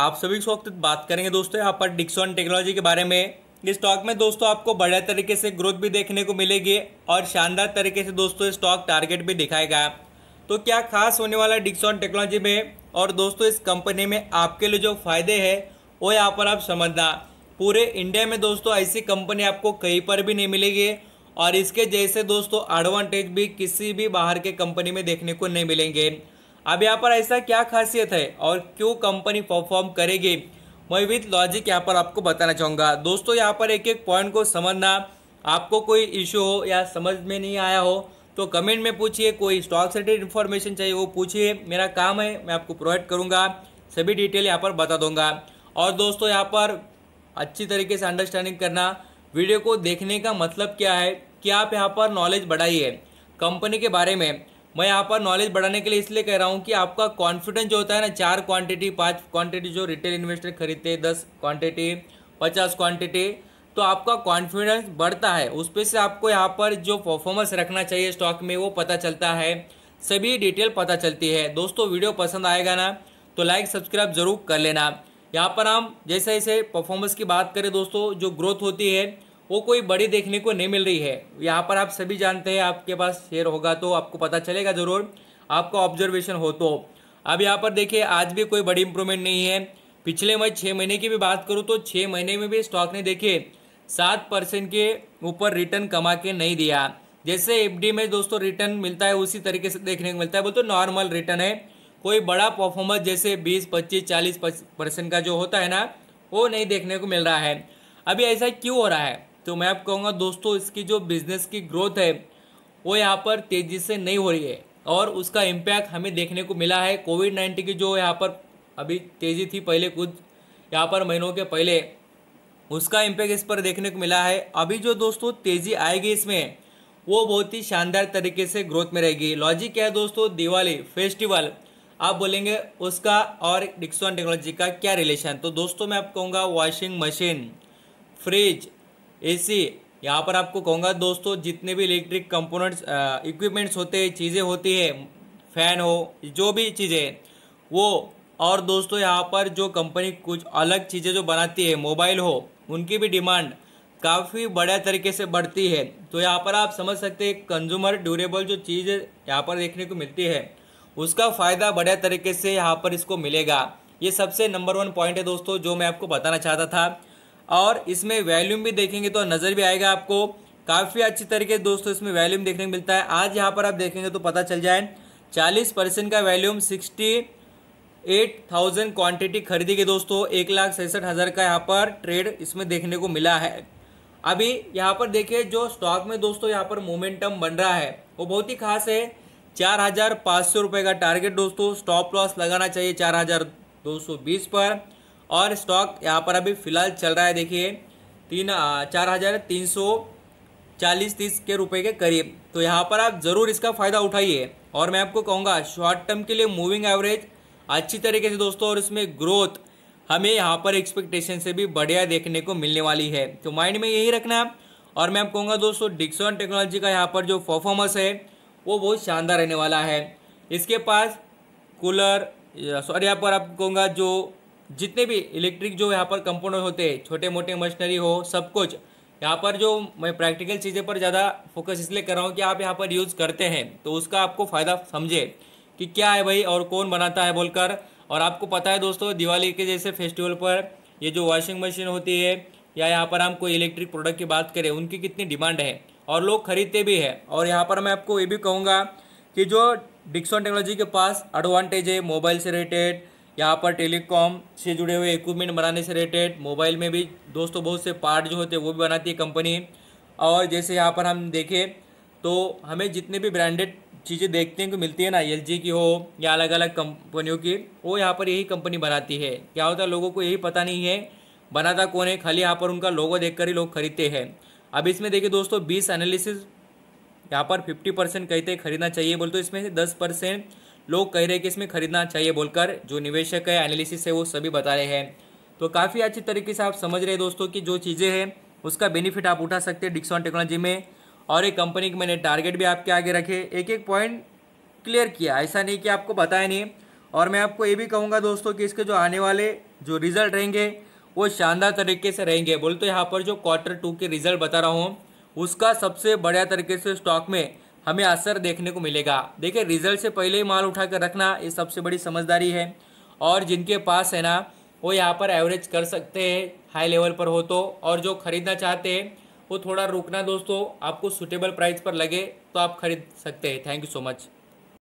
आप सभी इस वक्त बात करेंगे दोस्तों यहाँ पर डिक्सॉन टेक्नोलॉजी के बारे में इस स्टॉक में दोस्तों आपको बढ़िया तरीके से ग्रोथ भी देखने को मिलेगी और शानदार तरीके से दोस्तों स्टॉक टारगेट भी दिखाएगा तो क्या खास होने वाला है डिक्सॉन टेक्नोलॉजी में और दोस्तों इस कंपनी में आपके लिए जो फायदे है वो यहाँ पर आप समझना पूरे इंडिया में दोस्तों ऐसी कंपनी आपको कहीं पर भी नहीं मिलेगी और इसके जैसे दोस्तों एडवांटेज भी किसी भी बाहर के कंपनी में देखने को नहीं मिलेंगे अब यहाँ पर ऐसा क्या खासियत है और क्यों कंपनी परफॉर्म करेगी मैं विथ लॉजिक यहाँ पर आपको बताना चाहूँगा दोस्तों यहाँ पर एक एक पॉइंट को समझना आपको कोई इश्यू हो या समझ में नहीं आया हो तो कमेंट में पूछिए कोई स्टॉक सेटेड इन्फॉर्मेशन चाहिए वो पूछिए मेरा काम है मैं आपको प्रोवाइड करूँगा सभी डिटेल यहाँ पर बता दूँगा और दोस्तों यहाँ पर अच्छी तरीके से अंडरस्टैंडिंग करना वीडियो को देखने का मतलब क्या है कि आप यहाँ पर नॉलेज बढ़ाइए कंपनी के बारे में मैं यहाँ पर नॉलेज बढ़ाने के लिए इसलिए कह रहा हूँ कि आपका कॉन्फिडेंस जो होता है ना चार क्वांटिटी पाँच क्वांटिटी जो रिटेल इन्वेस्टर खरीदते हैं दस क्वांटिटी पचास क्वांटिटी तो आपका कॉन्फिडेंस बढ़ता है उस पर से आपको यहाँ पर जो परफॉर्मेंस रखना चाहिए स्टॉक में वो पता चलता है सभी डिटेल पता चलती है दोस्तों वीडियो पसंद आएगा ना तो लाइक सब्सक्राइब ज़रूर कर लेना यहाँ पर हम जैसे जैसे परफॉर्मेंस की बात करें दोस्तों जो ग्रोथ होती है वो कोई बड़ी देखने को नहीं मिल रही है यहाँ पर आप सभी जानते हैं आपके पास शेयर होगा तो आपको पता चलेगा ज़रूर आपका ऑब्जर्वेशन हो तो अब यहाँ पर देखिए आज भी कोई बड़ी इंप्रूवमेंट नहीं है पिछले मैं छः महीने की भी बात करूँ तो छः महीने में भी स्टॉक ने देखिए सात परसेंट के ऊपर रिटर्न कमा के नहीं दिया जैसे एफ में दोस्तों रिटर्न मिलता है उसी तरीके से देखने को मिलता है बोलते तो नॉर्मल रिटर्न है कोई बड़ा परफॉर्मेंस जैसे बीस पच्चीस चालीस परसेंट का जो होता है ना वो नहीं देखने को मिल रहा है अभी ऐसा क्यों हो रहा है तो मैं आप कहूँगा दोस्तों इसकी जो बिज़नेस की ग्रोथ है वो यहाँ पर तेज़ी से नहीं हो रही है और उसका इम्पैक्ट हमें देखने को मिला है कोविड नाइन्टीन की जो यहाँ पर अभी तेज़ी थी पहले कुछ यहाँ पर महीनों के पहले उसका इम्पैक्ट इस पर देखने को मिला है अभी जो दोस्तों तेज़ी आएगी इसमें वो बहुत ही शानदार तरीके से ग्रोथ में रहेगी लॉजिक क्या है दोस्तों दिवाली फेस्टिवल आप बोलेंगे उसका और डिक्सॉन टेक्नोलॉजी का क्या रिलेशन तो दोस्तों मैं आप कहूँगा वॉशिंग मशीन फ्रिज एसी यहाँ पर आपको कहूँगा दोस्तों जितने भी इलेक्ट्रिक कंपोनेंट्स इक्विपमेंट्स होते हैं चीज़ें होती है फ़ैन हो जो भी चीज़ें वो और दोस्तों यहाँ पर जो कंपनी कुछ अलग चीज़ें जो बनाती है मोबाइल हो उनकी भी डिमांड काफ़ी बड़े तरीके से बढ़ती है तो यहाँ पर आप समझ सकते हैं कंज्यूमर ड्यूरेबल जो चीज़ यहाँ पर देखने को मिलती है उसका फ़ायदा बढ़िया तरीके से यहाँ पर इसको मिलेगा ये सबसे नंबर वन पॉइंट है दोस्तों जो मैं आपको बताना चाहता था और इसमें वैल्यूम भी देखेंगे तो नज़र भी आएगा आपको काफ़ी अच्छी तरीके दोस्तों इसमें वैल्यूम देखने को मिलता है आज यहाँ पर आप देखेंगे तो पता चल जाए चालीस परसेंट का volume sixty eight thousand quantity खरीदी गई दोस्तों एक लाख सड़सठ हज़ार का यहाँ पर ट्रेड इसमें देखने को मिला है अभी यहाँ पर देखिए जो स्टॉक में दोस्तों यहाँ पर मोमेंटम बन रहा है वो बहुत ही खास है चार हज़ार पाँच सौ रुपये का टारगेट दोस्तों स्टॉप लॉस लगाना चाहिए चार हज़ार दो सौ बीस पर और स्टॉक यहाँ पर अभी फ़िलहाल चल रहा है देखिए तीन चार हज़ार तीन सौ चालीस तीस के रुपए के करीब तो यहाँ पर आप ज़रूर इसका फ़ायदा उठाइए और मैं आपको कहूँगा शॉर्ट टर्म के लिए मूविंग एवरेज अच्छी तरीके से दोस्तों और इसमें ग्रोथ हमें यहाँ पर एक्सपेक्टेशन से भी बढ़िया देखने को मिलने वाली है तो माइंड में यही रखना और मैं आपको कहूँगा दोस्तों डिक्सन टेक्नोलॉजी का यहाँ पर जो परफॉर्मेंस है वो बहुत शानदार रहने वाला है इसके पास कूलर सॉरी यहाँ पर आपको कहूँगा जो जितने भी इलेक्ट्रिक जो यहाँ पर कंपोनेंट होते हैं छोटे मोटे मशीनरी हो सब कुछ यहाँ पर जो मैं प्रैक्टिकल चीज़ें पर ज़्यादा फोकस इसलिए कर रहा हूँ कि आप यहाँ पर यूज़ करते हैं तो उसका आपको फ़ायदा समझे कि क्या है भाई और कौन बनाता है बोलकर और आपको पता है दोस्तों दिवाली के जैसे फेस्टिवल पर ये जो वॉशिंग मशीन होती है या यहाँ पर हम कोई इलेक्ट्रिक प्रोडक्ट की बात करें उनकी कितनी डिमांड है और लोग खरीदते भी हैं और यहाँ पर मैं आपको ये भी कहूँगा कि जो डिक्सॉन टेक्नोलॉजी के पास एडवांटेज है मोबाइल से रिलेटेड यहाँ पर टेलीकॉम से जुड़े हुए इक्विपमेंट बनाने से रिलेटेड मोबाइल में भी दोस्तों बहुत से पार्ट जो होते हैं वो भी बनाती है कंपनी और जैसे यहाँ पर हम देखें तो हमें जितने भी ब्रांडेड चीज़ें देखते हैं कि मिलती है ना एल की हो या अलग अलग कंपनियों की वो यहाँ पर यही कंपनी बनाती है क्या होता है लोगों को यही पता नहीं है बनाता कौन है खाली यहाँ पर उनका लोगो देख ही लोग खरीदते हैं अब इसमें देखिए दोस्तों बीस एनालिसिस यहाँ पर फिफ्टी परसेंट कहते खरीदना चाहिए बोलते इसमें से दस परसेंट लोग कह रहे हैं कि इसमें खरीदना चाहिए बोलकर जो निवेशक है एनालिसिस है वो सभी बता रहे हैं तो काफ़ी अच्छी तरीके से आप समझ रहे हैं दोस्तों कि जो चीज़ें हैं उसका बेनिफिट आप उठा सकते हैं डिक्सॉन टेक्नोलॉजी में और एक कंपनी के मैंने टारगेट भी आपके आगे रखे एक एक पॉइंट क्लियर किया ऐसा नहीं कि आपको बताया नहीं और मैं आपको ये भी कहूँगा दोस्तों कि इसके जो आने वाले जो रिज़ल्ट रहेंगे वो शानदार तरीके से रहेंगे बोल तो यहाँ पर जो क्वार्टर टू के रिज़ल्ट बता रहा हूँ उसका सबसे बढ़िया तरीके से स्टॉक में हमें असर देखने को मिलेगा देखिए रिजल्ट से पहले ही माल उठा कर रखना ये सबसे बड़ी समझदारी है और जिनके पास है ना वो यहाँ पर एवरेज कर सकते हैं हाई लेवल पर हो तो और जो ख़रीदना चाहते हैं वो थोड़ा रुकना दोस्तों आपको सुटेबल प्राइस पर लगे तो आप खरीद सकते हैं थैंक यू सो मच